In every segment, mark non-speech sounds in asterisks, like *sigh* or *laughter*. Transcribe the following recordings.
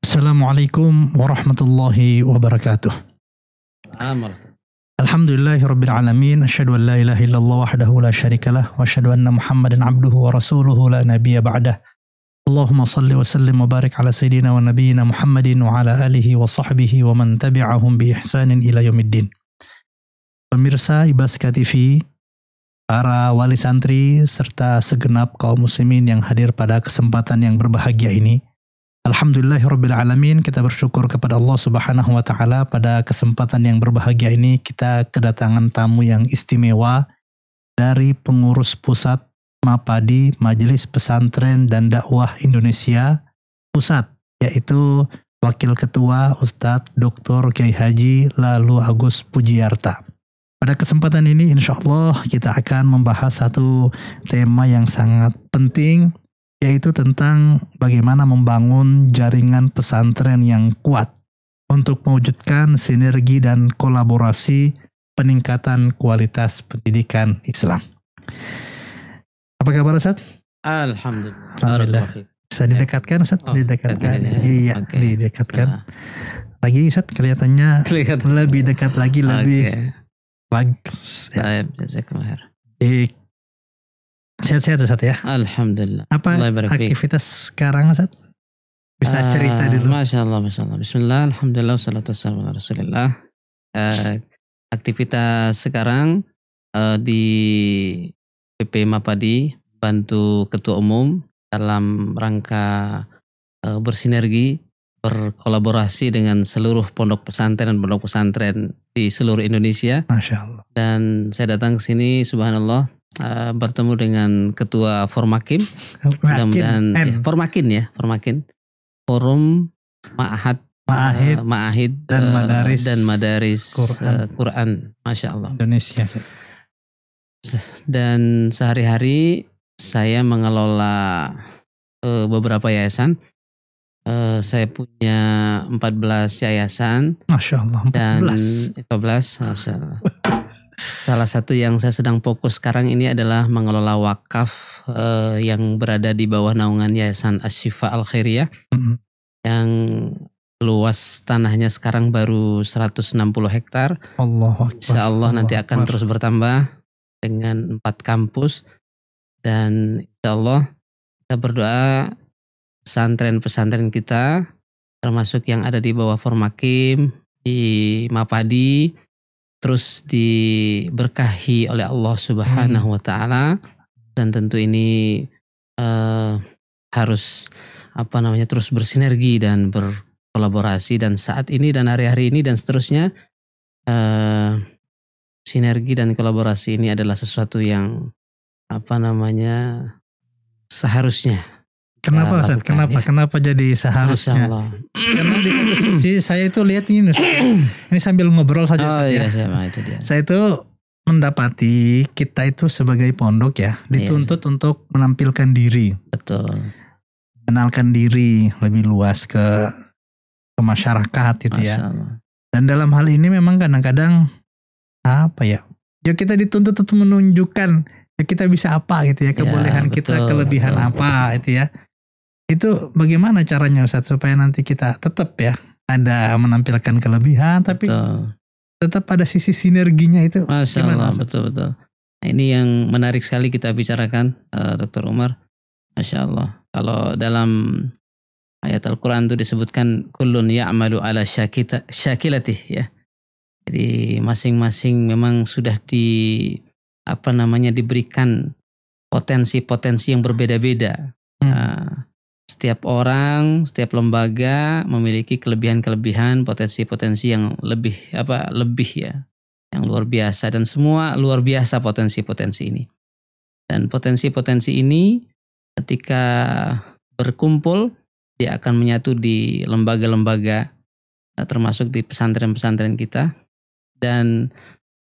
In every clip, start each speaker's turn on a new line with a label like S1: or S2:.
S1: Assalamualaikum warahmatullahi wabarakatuh. Amal. Alhamdulillahi rabbil alamin asyhadu an la ilaha illallah wahdahu la syarikalah wa asyhadu anna Muhammadan abduhu wa rasuluhu la nabiyya ba'dah. Allahumma salli wa sallim wa barik ala sayyidina wa nabiyyina Muhammadin wa ala alihi wa sahbihi wa man tabi'ahum bi ihsanin ila yaumiddin. Pemirsa Ibaska TV, para wali santri serta segenap kaum muslimin yang hadir pada kesempatan yang berbahagia ini. Alhamdulillahirrabbilalamin, kita bersyukur kepada Allah subhanahu wa ta'ala pada kesempatan yang berbahagia ini kita kedatangan tamu yang istimewa dari pengurus pusat MAPADI Majelis Pesantren dan Dakwah Indonesia Pusat, yaitu Wakil Ketua Ustadz Dr. Kiai Haji Lalu Agus Pujiarta. Pada kesempatan ini insya Allah kita akan membahas satu tema yang sangat penting yaitu tentang bagaimana membangun jaringan pesantren yang kuat untuk mewujudkan sinergi dan kolaborasi peningkatan kualitas pendidikan Islam. Apa kabar Ustaz?
S2: Alhamdulillah. Alhamdulillah.
S1: Bisa didekatkan Ustaz? Oh, didekatkan. Ya. Iya, okay. didekatkan. Ah. Lagi Ustaz kelihatannya Kelihatan. lebih dekat lagi, lebih okay. bagus. Ya. Baik, Sehat-sehat Ustaz ya? Alhamdulillah. Apa aktivitas sekarang Ustaz? Bisa ah, cerita
S2: dulu. Masya Allah, Masya Allah. Bismillah, Alhamdulillah, Assalamualaikum warahmatullahi wabarakatuh. Eh, aktivitas sekarang uh, di PP Mapadi bantu Ketua Umum dalam rangka uh, bersinergi, berkolaborasi dengan seluruh pondok pesantren dan pondok pesantren di seluruh Indonesia. Masya Allah. Dan saya datang ke sini, subhanallah, uh, bertemu dengan ketua Formakim.
S1: Mudah-mudahan ya,
S2: Formakin ya, Formakin. Forum Ma'ahad Ma'ahid, uh, Ma'ahid dan uh, Madaris dan Madaris Quran, uh, Quran Masya Allah. Indonesia. Dan sehari-hari saya mengelola uh, beberapa yayasan. Uh, saya punya 14 yayasan.
S1: Masya Allah. 14. Dan
S2: 14, Masya Allah. *laughs* Salah satu yang saya sedang fokus sekarang ini adalah mengelola wakaf uh, yang berada di bawah naungan Yayasan Asyifa Al Khairiyah mm-hmm. yang luas tanahnya sekarang baru 160 hektar. Allah Insya Allah, Allah nanti akan Akbar. terus bertambah dengan empat kampus dan Insya Allah kita berdoa pesantren-pesantren kita termasuk yang ada di bawah Formakim di Mapadi terus diberkahi oleh Allah Subhanahu hmm. wa taala dan tentu ini uh, harus apa namanya terus bersinergi dan berkolaborasi dan saat ini dan hari-hari ini dan seterusnya uh, sinergi dan kolaborasi ini adalah sesuatu yang apa namanya
S1: seharusnya Kenapa ya, Ustaz? Kenapa? Ya. Kenapa jadi seharusnya? Karena di sisi saya itu lihat ini Ustaz. Ini sambil ngobrol saja oh, Ustaz, iya, ya. Sama, itu dia. Saya itu mendapati kita itu sebagai pondok ya iya. dituntut iya. untuk menampilkan diri. Betul. Mengenalkan diri lebih luas ke ke masyarakat gitu ya. Dan dalam hal ini memang kadang-kadang apa ya? Ya kita dituntut untuk menunjukkan ya kita bisa apa gitu ya, ya kebolehan ya, betul, kita kelebihan betul. apa gitu ya itu bagaimana caranya Ustadz supaya nanti kita tetap ya ada menampilkan kelebihan tapi betul. tetap pada sisi sinerginya itu. Masya Allah, betul betul.
S2: Nah, ini yang menarik sekali kita bicarakan, uh, eh, Dr. Umar. Masya Allah. Kalau dalam ayat Al-Quran itu disebutkan kulun ya'malu ala syakita, syakilatih ya. Jadi masing-masing memang sudah di apa namanya diberikan potensi-potensi yang berbeda-beda. Hmm. uh, setiap orang, setiap lembaga memiliki kelebihan-kelebihan, potensi-potensi yang lebih apa lebih ya, yang luar biasa dan semua luar biasa potensi-potensi ini. Dan potensi-potensi ini ketika berkumpul dia akan menyatu di lembaga-lembaga eh, termasuk di pesantren-pesantren kita dan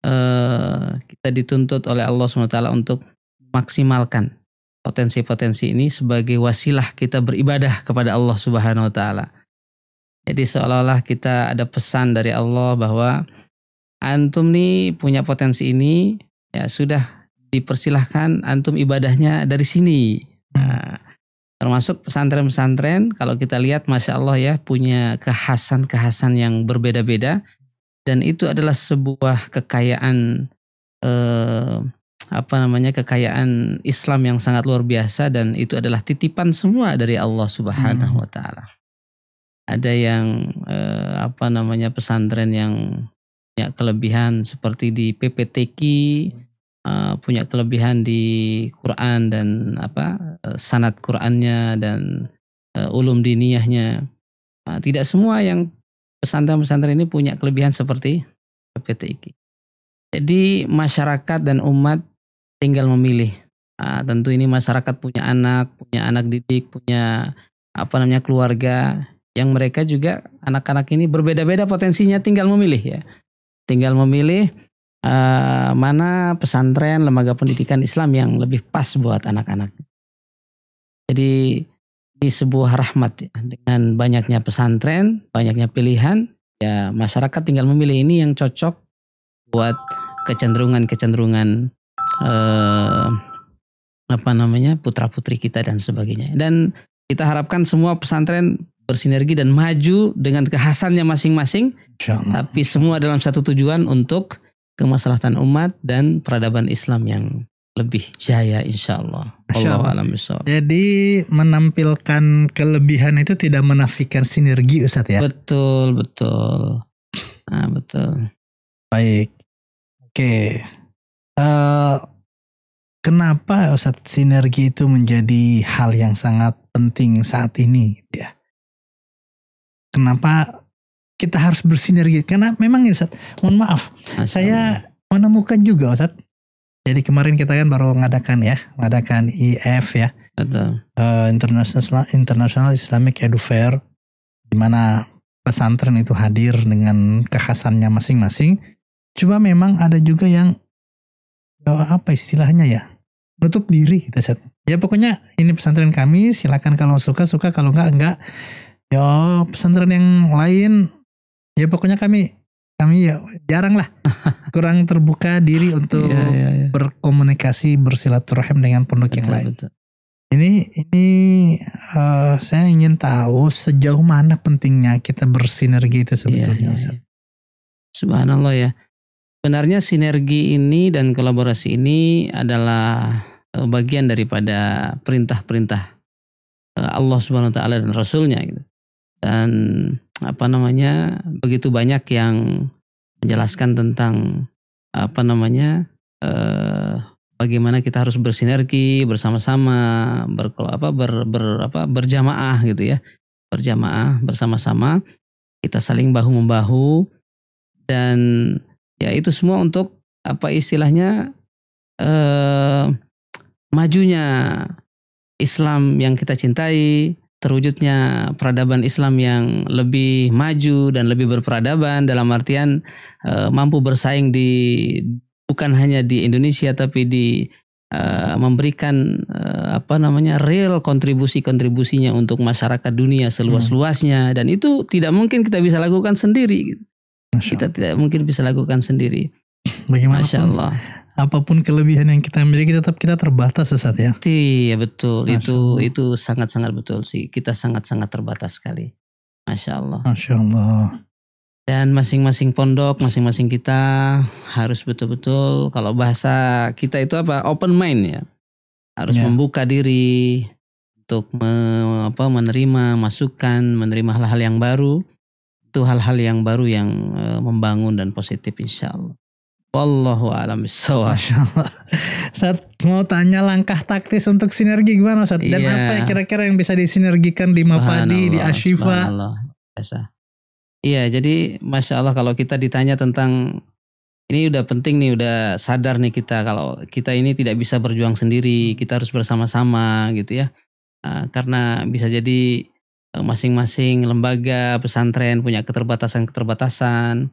S2: eh, kita dituntut oleh Allah SWT untuk maksimalkan potensi-potensi ini sebagai wasilah kita beribadah kepada Allah Subhanahu wa taala. Jadi seolah-olah kita ada pesan dari Allah bahwa antum nih punya potensi ini ya sudah dipersilahkan antum ibadahnya dari sini. Nah, termasuk pesantren-pesantren kalau kita lihat masya Allah ya punya kekhasan-kekhasan yang berbeda-beda dan itu adalah sebuah kekayaan eh, apa namanya kekayaan Islam yang sangat luar biasa dan itu adalah titipan semua dari Allah Subhanahu hmm. wa taala. Ada yang eh, apa namanya pesantren yang punya kelebihan seperti di PPTQ eh, punya kelebihan di Quran dan apa eh, sanad Qurannya dan eh, ulum diniyahnya. Eh, tidak semua yang pesantren-pesantren ini punya kelebihan seperti PPTQ. Jadi masyarakat dan umat tinggal memilih. Nah, tentu ini masyarakat punya anak, punya anak didik, punya apa namanya keluarga yang mereka juga anak-anak ini berbeda-beda potensinya tinggal memilih ya. Tinggal memilih uh, mana pesantren, lembaga pendidikan Islam yang lebih pas buat anak-anak. Jadi ini sebuah rahmat ya. dengan banyaknya pesantren, banyaknya pilihan, ya masyarakat tinggal memilih ini yang cocok buat kecenderungan-kecenderungan eh, apa namanya putra putri kita dan sebagainya. Dan kita harapkan semua pesantren bersinergi dan maju dengan kehasannya masing-masing, tapi semua dalam satu tujuan untuk kemaslahatan umat dan peradaban Islam yang lebih jaya insya Allah.
S1: Allah alam Jadi menampilkan kelebihan itu tidak menafikan sinergi Ustaz ya? Betul, betul. Nah, betul. Baik, Oke. Uh, kenapa Ustadz sinergi itu menjadi hal yang sangat penting saat ini ya? Kenapa kita harus bersinergi? Karena memang ya Ustadz, mohon maaf, Asal. saya menemukan juga Ustadz. Jadi kemarin kita kan baru mengadakan ya, mengadakan IF ya. Betul. Uh, International Islamic Edu Fair di mana pesantren itu hadir dengan kekhasannya masing-masing Cuma memang ada juga yang ya, apa istilahnya ya menutup diri kita gitu, Ya pokoknya ini pesantren kami silakan kalau suka suka kalau enggak enggak. yo ya, pesantren yang lain ya pokoknya kami kami ya jarang lah *laughs* kurang terbuka diri iya, untuk iya, iya, iya. berkomunikasi bersilaturahim dengan pondok yang lain. Betul. Ini ini uh, saya ingin tahu sejauh mana pentingnya kita bersinergi itu iya, sebetulnya. Iya, iya. Subhanallah
S2: ya sebenarnya sinergi ini dan kolaborasi ini adalah eh, bagian daripada perintah-perintah eh, Allah Subhanahu wa taala dan rasulnya gitu. Dan apa namanya? begitu banyak yang menjelaskan tentang apa namanya? Eh, bagaimana kita harus bersinergi bersama-sama, ber apa ber, ber apa berjamaah gitu ya. Berjamaah bersama-sama kita saling bahu membahu dan ya itu semua untuk apa istilahnya eh, majunya Islam yang kita cintai terwujudnya peradaban Islam yang lebih maju dan lebih berperadaban dalam artian eh, mampu bersaing di bukan hanya di Indonesia tapi di eh, memberikan eh, apa namanya real kontribusi-kontribusinya untuk masyarakat dunia seluas-luasnya hmm. dan itu tidak mungkin kita bisa lakukan sendiri gitu. Masya kita tidak mungkin bisa lakukan sendiri.
S1: Bagaimana Masya Allah. Apapun kelebihan yang kita miliki tetap kita terbatas Ustaz ya. Iya
S2: betul. Masya itu Allah. itu sangat-sangat betul sih. Kita sangat-sangat terbatas sekali. Masya Allah.
S1: Masya Allah.
S2: Dan masing-masing pondok, masing-masing kita harus betul-betul kalau bahasa kita itu apa? Open mind ya. Harus ya. membuka diri untuk me, apa, menerima masukan, menerima hal-hal yang baru itu hal-hal yang baru yang uh, membangun dan positif insya Allah. Wallahu alam Saat
S1: mau tanya langkah taktis untuk sinergi gimana Ustaz? Dan yeah. apa kira-kira yang bisa disinergikan di Mapadi, di Ashifa? Biasa.
S2: Iya, jadi Masya Allah kalau kita ditanya tentang ini udah penting nih, udah sadar nih kita kalau kita ini tidak bisa berjuang sendiri, kita harus bersama-sama gitu ya. Uh, karena bisa jadi Eh, masing-masing lembaga pesantren punya keterbatasan-keterbatasan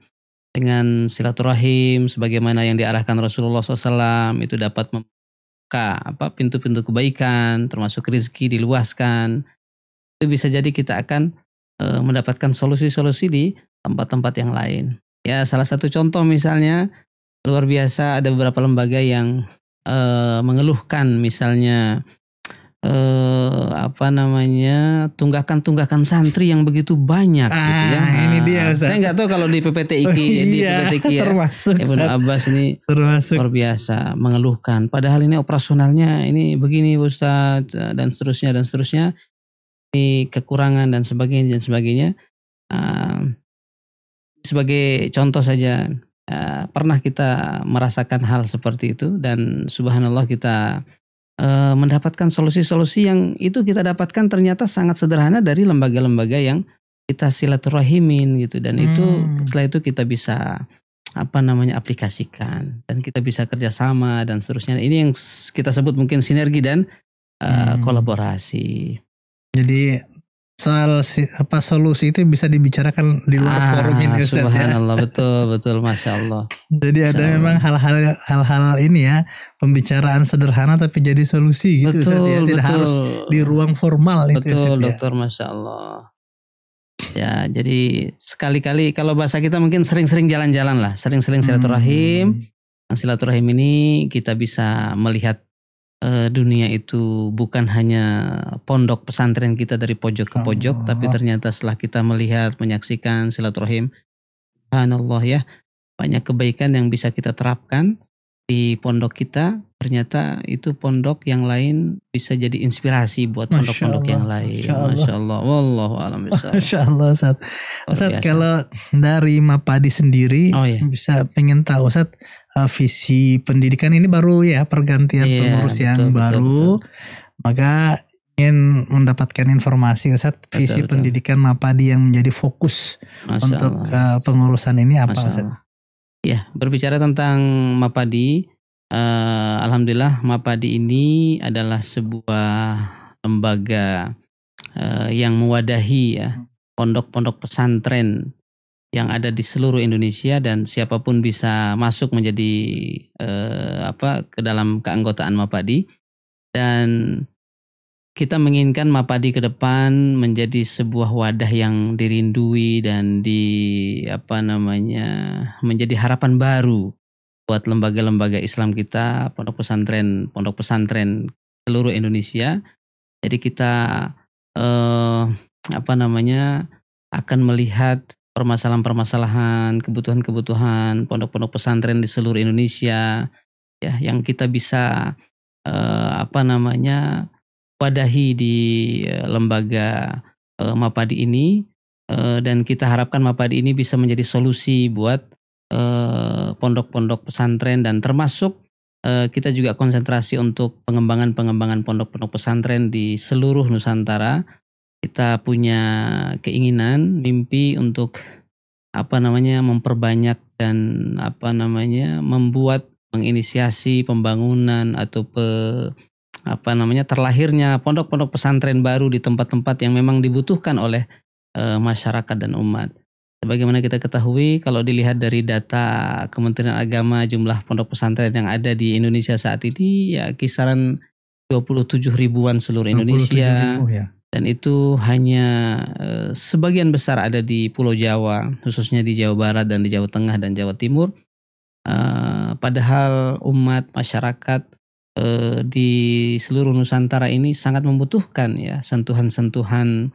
S2: dengan silaturahim sebagaimana yang diarahkan Rasulullah SAW itu dapat membuka apa pintu-pintu kebaikan termasuk rezeki diluaskan itu bisa jadi kita akan e, mendapatkan solusi-solusi di tempat-tempat yang lain ya salah satu contoh misalnya luar biasa ada beberapa lembaga yang e, mengeluhkan misalnya eh, apa namanya tunggakan-tunggakan santri yang begitu banyak gitu ah, gitu ya. Nah, ini dia Ustaz. Saya nggak tahu kalau di PPTIK oh, iya, di PPTIK ya. Termasuk Ibnu Abbas ini termasuk. luar biasa mengeluhkan. Padahal ini operasionalnya ini begini Ustaz dan seterusnya dan seterusnya ini kekurangan dan sebagainya dan sebagainya. Uh, sebagai contoh saja uh, pernah kita merasakan hal seperti itu dan subhanallah kita Eh, mendapatkan solusi-solusi yang itu kita dapatkan ternyata sangat sederhana dari lembaga-lembaga yang kita silaturahimin gitu dan hmm. itu setelah itu kita bisa apa namanya aplikasikan dan kita bisa kerjasama dan seterusnya ini yang kita sebut mungkin sinergi dan
S1: uh, kolaborasi. Jadi soal apa solusi itu bisa dibicarakan di luar ah, forum ini ya. Subhanallah
S2: ya. betul betul masya Allah. Jadi masya ada Allah. memang
S1: hal-hal hal-hal ini ya pembicaraan sederhana tapi jadi solusi gitu betul, Ustaz, ya. tidak betul. harus di ruang formal betul, itu. Betul ya. dokter
S2: ya. masya Allah. Ya jadi sekali-kali kalau bahasa kita mungkin sering-sering jalan-jalan lah, sering-sering hmm. silaturahim. Hmm. Silaturahim ini kita bisa melihat uh, dunia itu bukan hanya pondok pesantren kita dari pojok ke pojok, Allah. tapi ternyata setelah kita melihat, menyaksikan silaturahim, subhanallah ya, banyak kebaikan yang bisa kita terapkan di pondok kita, ternyata itu pondok yang lain bisa jadi inspirasi buat pondok-pondok yang lain. Masya Allah. Masya Allah. Wallahu *laughs* Masya
S1: Allah, Ustaz. Ustaz, kalau dari Mapadi sendiri oh, iya. bisa pengen tahu Ustaz eh, visi pendidikan ini baru ya pergantian iya, pengurus yang betul, baru. Betul, betul. Maka ingin mendapatkan informasi Ustaz visi betul. pendidikan Mapadi yang menjadi fokus Masya untuk Allah. Eh, pengurusan ini apa Masya Allah. Ya,
S2: berbicara tentang Mapadi uh, alhamdulillah Mapadi ini adalah sebuah lembaga uh, yang mewadahi ya pondok-pondok pesantren yang ada di seluruh Indonesia dan siapapun bisa masuk menjadi uh, apa ke dalam keanggotaan Mapadi dan kita menginginkan Mapadi ke depan menjadi sebuah wadah yang dirindui dan di apa namanya menjadi harapan baru buat lembaga-lembaga Islam kita, pondok pesantren, pondok pesantren seluruh Indonesia. Jadi kita eh, apa namanya akan melihat permasalahan-permasalahan, kebutuhan-kebutuhan pondok-pondok pesantren di seluruh Indonesia ya yang kita bisa eh, apa namanya padahi di eh, lembaga eh, Mapadi ini eh, dan kita harapkan Mapadi ini bisa menjadi solusi buat Eh, pondok-pondok pesantren dan termasuk eh, kita juga konsentrasi untuk pengembangan-pengembangan pondok-pondok pesantren di seluruh Nusantara. Kita punya keinginan, mimpi untuk apa namanya memperbanyak dan apa namanya membuat menginisiasi pembangunan atau pe, apa namanya terlahirnya pondok-pondok pesantren baru di tempat-tempat yang memang dibutuhkan oleh e, masyarakat dan umat. Sebagaimana kita ketahui, kalau dilihat dari data Kementerian Agama jumlah pondok pesantren yang ada di Indonesia saat ini ya kisaran 27 ribuan seluruh Indonesia. Ribu, ya. Dan itu hanya eh, sebagian besar ada di Pulau Jawa, khususnya di Jawa Barat dan di Jawa Tengah dan Jawa Timur. Eh, padahal umat masyarakat eh, di seluruh Nusantara ini sangat membutuhkan ya sentuhan-sentuhan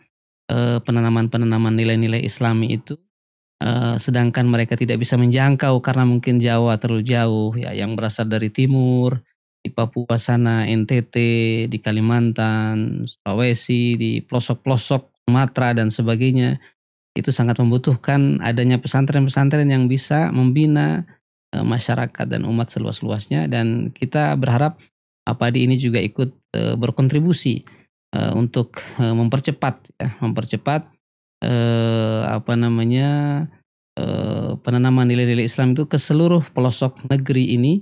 S2: eh, penanaman-penanaman nilai-nilai Islami itu Eh, sedangkan mereka tidak bisa menjangkau karena mungkin Jawa terlalu jauh ya yang berasal dari timur di Papua sana NTT di Kalimantan Sulawesi di pelosok-pelosok Sumatera dan sebagainya itu sangat membutuhkan adanya pesantren-pesantren yang bisa membina eh, masyarakat dan umat seluas-luasnya dan kita berharap apa di ini juga ikut eh, berkontribusi untuk mempercepat ya mempercepat eh, apa namanya eh, penanaman nilai-nilai Islam itu ke seluruh pelosok negeri ini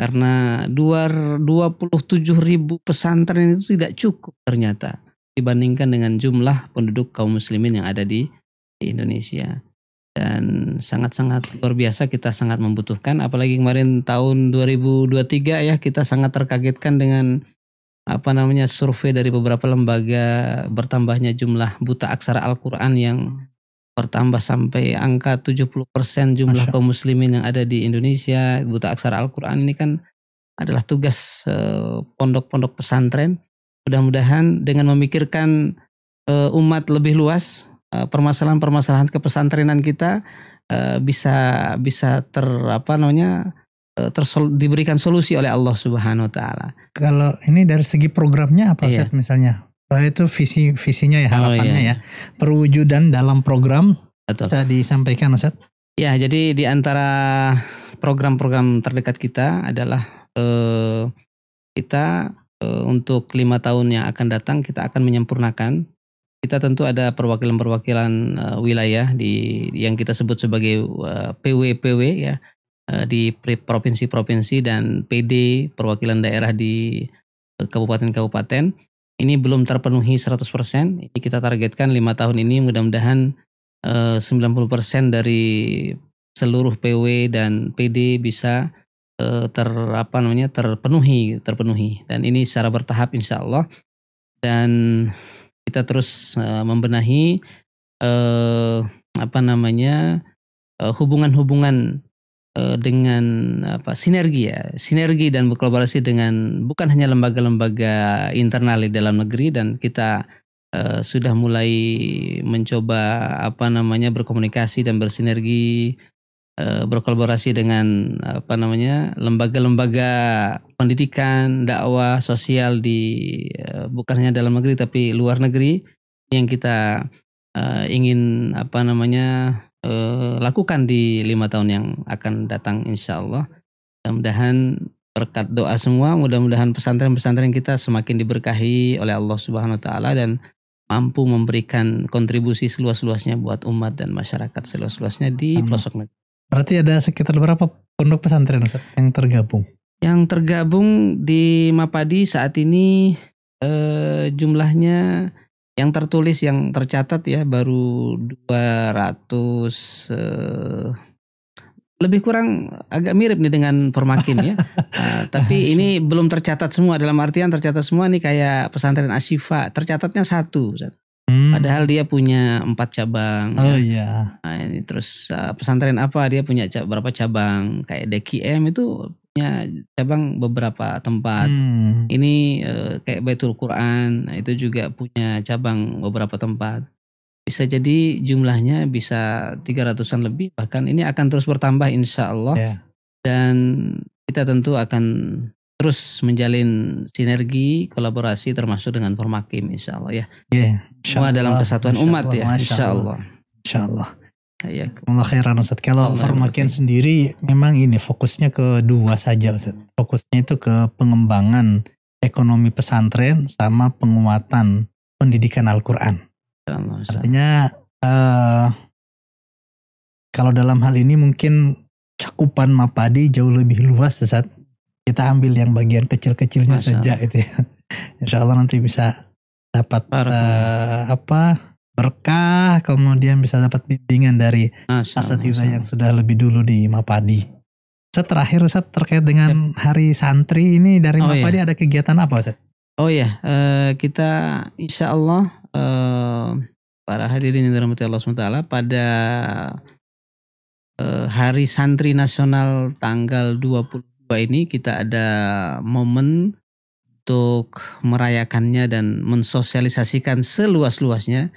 S2: karena dua 27 ribu pesantren itu tidak cukup ternyata dibandingkan dengan jumlah penduduk kaum muslimin yang ada di, di Indonesia dan sangat-sangat luar biasa kita sangat membutuhkan apalagi kemarin tahun 2023 ya kita sangat terkagetkan dengan apa namanya survei dari beberapa lembaga bertambahnya jumlah buta aksara Al-Qur'an yang bertambah sampai angka 70% jumlah kaum muslimin yang ada di Indonesia buta aksara Al-Qur'an ini kan adalah tugas eh, pondok-pondok pesantren. Mudah-mudahan dengan memikirkan eh, umat lebih luas eh, permasalahan-permasalahan kepesantrenan kita bisa bisa ter apa namanya Eh, tersol diberikan solusi oleh Allah Subhanahu wa taala.
S1: Kalau ini dari segi programnya apa iya. Ustaz misalnya? itu visi visinya ya oh, harapannya oh, iya. ya. Perwujudan dalam program Betul. bisa disampaikan Ustaz?
S2: Ya, jadi di antara program-program terdekat kita adalah eh, kita eh, untuk lima tahun yang akan datang kita akan menyempurnakan kita tentu ada perwakilan-perwakilan uh, wilayah di yang kita sebut sebagai uh, eh, PW-PW ya Eh, di provinsi-provinsi dan PD perwakilan daerah di eh, kabupaten-kabupaten ini belum terpenuhi 100%. Ini kita targetkan lima tahun ini mudah-mudahan 90% eh, dari seluruh PW dan PD bisa ter apa namanya terpenuhi terpenuhi dan ini secara bertahap insya Allah dan kita terus membenahi apa namanya hubungan-hubungan Eh, dengan apa sinergi ya sinergi dan berkolaborasi dengan bukan hanya lembaga-lembaga internal di dalam negeri dan kita uh, sudah mulai mencoba apa namanya berkomunikasi dan bersinergi uh, berkolaborasi dengan apa namanya lembaga-lembaga pendidikan dakwah sosial di uh, bukan hanya dalam negeri tapi luar negeri yang kita uh, ingin apa namanya eh, lakukan di lima tahun yang akan datang insya Allah. Mudah-mudahan berkat doa semua, mudah-mudahan pesantren-pesantren kita semakin diberkahi oleh Allah Subhanahu Wa Taala dan mampu memberikan kontribusi seluas-luasnya buat umat dan masyarakat seluas-luasnya di pelosok negeri.
S1: Berarti ada sekitar berapa pondok pesantren Ustaz yang tergabung?
S2: Yang tergabung di Mapadi saat ini eh, jumlahnya yang tertulis yang tercatat ya baru 200 eh, lebih kurang agak mirip nih dengan Formakin ya. Uh, *laughs* tapi ini belum tercatat semua dalam artian tercatat semua nih kayak pesantren Asyifa tercatatnya satu. Hmm. Padahal dia punya empat cabang. Oh iya. iya. Nah, ini terus uh, pesantren apa dia punya berapa cabang kayak DKM itu punya cabang beberapa tempat. Hmm. Ini uh, kayak Baitul Quran, nah, itu juga punya cabang beberapa tempat. Bisa jadi jumlahnya bisa 300-an lebih, bahkan ini akan terus bertambah insya Allah. Yeah. Dan kita tentu akan terus menjalin sinergi, kolaborasi termasuk dengan Formakim insya Allah ya. Yeah. Semua dalam kesatuan umat ya Insya Allah. Insya Allah. Ya.
S1: Allah khairan Ustaz. Kalau Formakin iya. sendiri memang ini fokusnya ke dua saja Ustaz. Fokusnya itu ke pengembangan ekonomi pesantren sama penguatan pendidikan Al-Quran. Artinya uh, kalau dalam hal ini mungkin cakupan Mapadi jauh lebih luas Ustaz. Kita ambil yang bagian kecil-kecilnya saja itu ya. *laughs* Insya Allah nanti bisa dapat uh, apa berkah kemudian bisa dapat bimbingan dari asatiwa yang sudah lebih dulu di Mapadi. Set terakhir Ustaz terkait dengan hari santri ini dari oh, Mapadi iya. ada kegiatan apa Ustaz?
S2: Oh ya, uh, kita insya Allah uh, para hadirin yang dirahmati Allah SWT pada uh, hari santri nasional tanggal 22 ini kita ada momen untuk merayakannya dan mensosialisasikan seluas-luasnya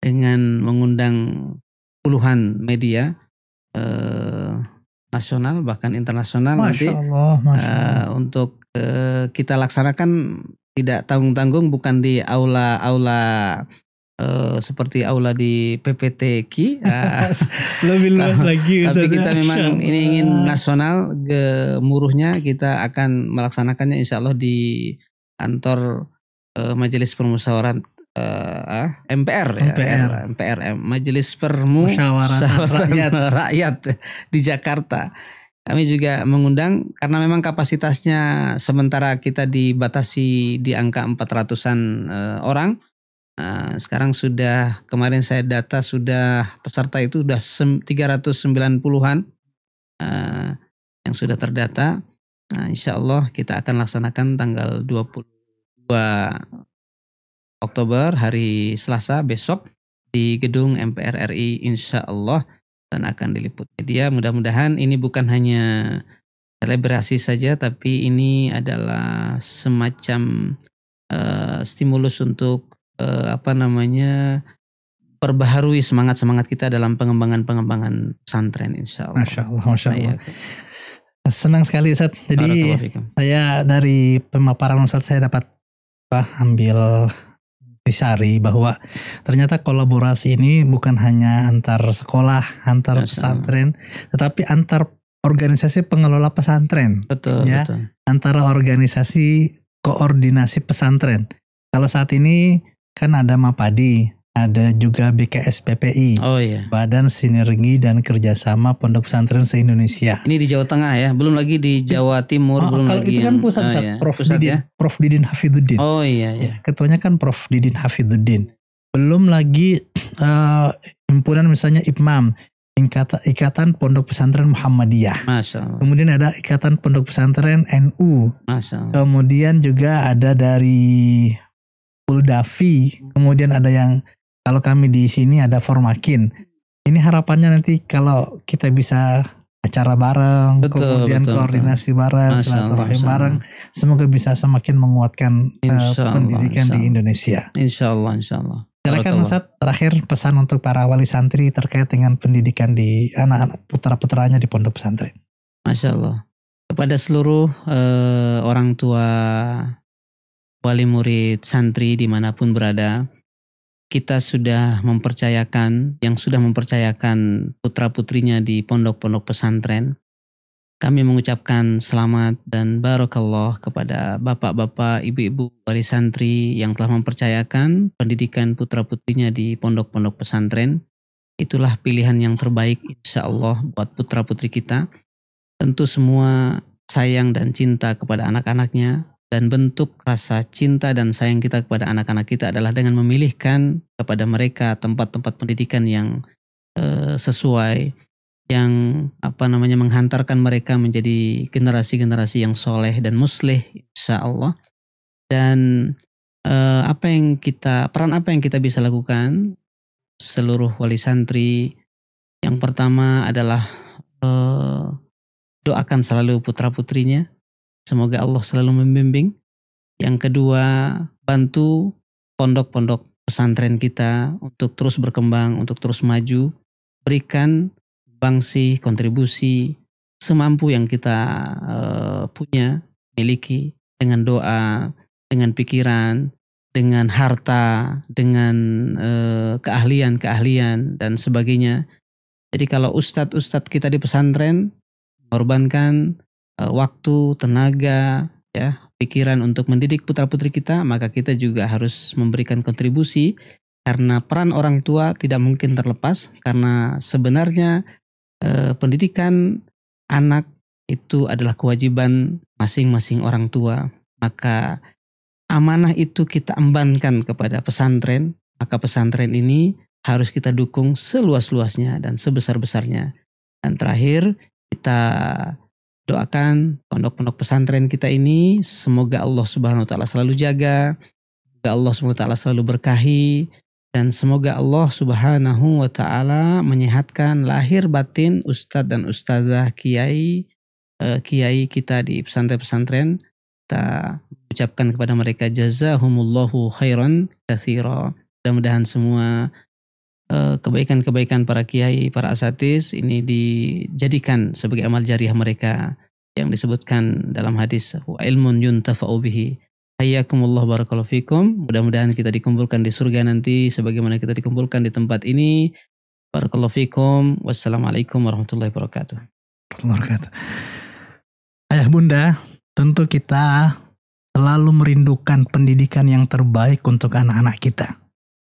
S2: dengan mengundang puluhan media eh, nasional bahkan internasional Masya nanti
S1: Allah, eh,
S2: Allah. untuk uh, kita laksanakan tidak tanggung-tanggung bukan di aula aula uh, seperti aula di PPTQ
S1: uh, *laughs* ah. lebih luas lagi tapi kita memang ini
S2: ingin nasional gemuruhnya kita akan melaksanakannya insya Allah di kantor uh, Majelis Permusyawaratan uh, eh, ah, MPR, MPR ya MPR ya, Majelis Permusyawaratan Rakyat. Rakyat di Jakarta. Kami juga mengundang karena memang kapasitasnya sementara kita dibatasi di angka 400-an uh, eh, orang. Uh, sekarang sudah kemarin saya data sudah peserta itu sudah 390-an uh, yang sudah terdata. Nah, insya Allah kita akan laksanakan tanggal 22 Oktober hari Selasa besok di gedung MPR RI insya Allah dan akan diliput media. Mudah-mudahan ini bukan hanya selebrasi saja tapi ini adalah semacam uh, stimulus untuk uh, apa namanya perbaharui semangat-semangat kita dalam pengembangan-pengembangan pesantren insya Allah. Masya Allah, Masya iya.
S1: Allah. Senang sekali Ustaz. Jadi saya dari pemaparan Ustaz saya dapat ambil Sari bahwa ternyata kolaborasi ini bukan hanya antar sekolah, antar iya, Masa. pesantren, tetapi antar organisasi pengelola pesantren. Betul, ya, betul. Antara organisasi koordinasi pesantren. Kalau saat ini kan ada MAPADI, ada juga BKS PPI. Oh iya. Badan Sinergi dan Kerjasama Pondok Pesantren Se-Indonesia.
S2: Ini di Jawa Tengah ya, belum lagi di Jawa Timur, oh, belum kalau lagi. Itu kan pusat, oh, iya. Prof pusat Didin, ya?
S1: Prof Didin Hafiduddin. Oh iya, iya. Ya, ketuanya kan Prof Didin Hafiduddin. Belum lagi uh, misalnya Imam Ikatan, Pondok Pesantren Muhammadiyah. Masya Kemudian ada Ikatan Pondok Pesantren NU. Masya Kemudian juga ada dari Uldafi, kemudian ada yang kalau kami di sini ada formakin. Ini harapannya nanti kalau kita bisa acara bareng, betul, kemudian betul, koordinasi betul. bareng, silaturahim bareng, semoga bisa semakin menguatkan eh, insya uh, pendidikan di
S2: Indonesia. Insya Allah, insya Allah.
S1: Silakan Ustaz, terakhir pesan untuk para wali santri terkait dengan pendidikan di anak-anak putra-putranya di pondok pesantren. Masya Allah.
S2: Kepada seluruh uh, orang tua wali murid santri dimanapun berada, kita sudah mempercayakan yang sudah mempercayakan putra-putrinya di pondok-pondok pesantren. Kami mengucapkan selamat dan barokallah kepada bapak-bapak, ibu-ibu, wali santri yang telah mempercayakan pendidikan putra-putrinya di pondok-pondok pesantren. Itulah pilihan yang terbaik insya Allah buat putra-putri kita. Tentu semua sayang dan cinta kepada anak-anaknya, dan bentuk rasa cinta dan sayang kita kepada anak-anak kita adalah dengan memilihkan kepada mereka tempat-tempat pendidikan yang e, sesuai yang apa namanya menghantarkan mereka menjadi generasi-generasi yang soleh dan musleh insya Allah dan e, apa yang kita peran apa yang kita bisa lakukan seluruh wali santri yang pertama adalah e, doakan selalu putra putrinya Semoga Allah selalu membimbing. Yang kedua, bantu pondok-pondok pesantren kita untuk terus berkembang, untuk terus maju. Berikan bangsi, kontribusi semampu yang kita uh, punya, miliki dengan doa, dengan pikiran, dengan harta, dengan eh, keahlian-keahlian dan sebagainya. Jadi kalau ustadz-ustadz kita di pesantren mengorbankan Eh, waktu, tenaga, ya, pikiran untuk mendidik putra-putri kita, maka kita juga harus memberikan kontribusi karena peran orang tua tidak mungkin terlepas karena sebenarnya eh, pendidikan anak itu adalah kewajiban masing-masing orang tua. Maka amanah itu kita embankan kepada pesantren, maka pesantren ini harus kita dukung seluas-luasnya dan sebesar-besarnya. Dan terakhir, kita doakan pondok-pondok pesantren kita ini semoga Allah Subhanahu wa taala selalu jaga, semoga Allah Subhanahu wa taala selalu berkahi dan semoga Allah Subhanahu wa taala menyehatkan lahir batin ustadz dan ustazah kiai eh, kiai kita di pesantren-pesantren kita ucapkan kepada mereka jazahumullahu khairan katsira. Mudah-mudahan semua Eh, kebaikan-kebaikan para kiai, para asatis ini dijadikan sebagai amal jariah mereka yang disebutkan dalam hadis ilmun yuntafa'u bihi. Hayyakumullah barakallahu fikum. Mudah-mudahan kita dikumpulkan di surga nanti sebagaimana kita dikumpulkan di tempat ini. Barakallahu fikum. Wassalamualaikum warahmatullahi wabarakatuh.
S1: Wabarakatuh. Ayah bunda, tentu kita selalu merindukan pendidikan yang terbaik untuk anak-anak kita.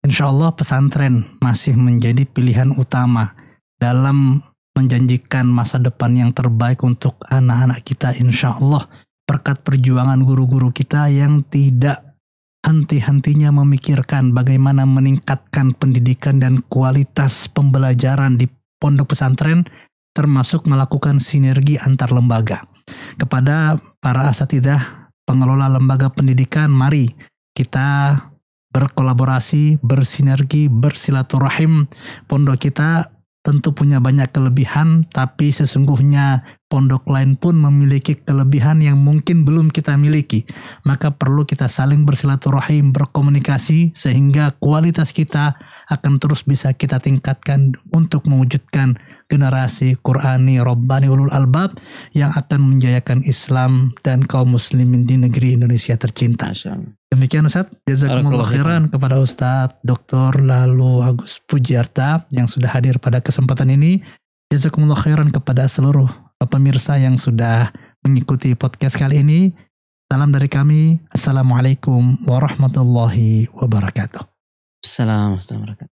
S1: Insya Allah pesantren masih menjadi pilihan utama dalam menjanjikan masa depan yang terbaik untuk anak-anak kita insya Allah berkat perjuangan guru-guru kita yang tidak henti-hentinya memikirkan bagaimana meningkatkan pendidikan dan kualitas pembelajaran di pondok pesantren termasuk melakukan sinergi antar lembaga. Kepada para asatidah pengelola lembaga pendidikan, mari kita berkolaborasi, bersinergi, bersilaturahim. Pondok kita tentu punya banyak kelebihan, tapi sesungguhnya pondok lain pun memiliki kelebihan yang mungkin belum kita miliki. Maka perlu kita saling bersilaturahim, berkomunikasi sehingga kualitas kita akan terus bisa kita tingkatkan untuk mewujudkan generasi Qurani Rabbani Ulul Albab yang akan menjayakan Islam dan kaum muslimin di negeri Indonesia tercinta. Demikian Ustaz, jazakumullah khairan kepada Ustaz Dr. Lalu Agus Pujiarta yang sudah hadir pada kesempatan ini. Jazakumullah khairan kepada seluruh pemirsa yang sudah mengikuti podcast kali ini. Salam dari kami. Assalamualaikum warahmatullahi wabarakatuh. Assalamualaikum warahmatullahi wabarakatuh.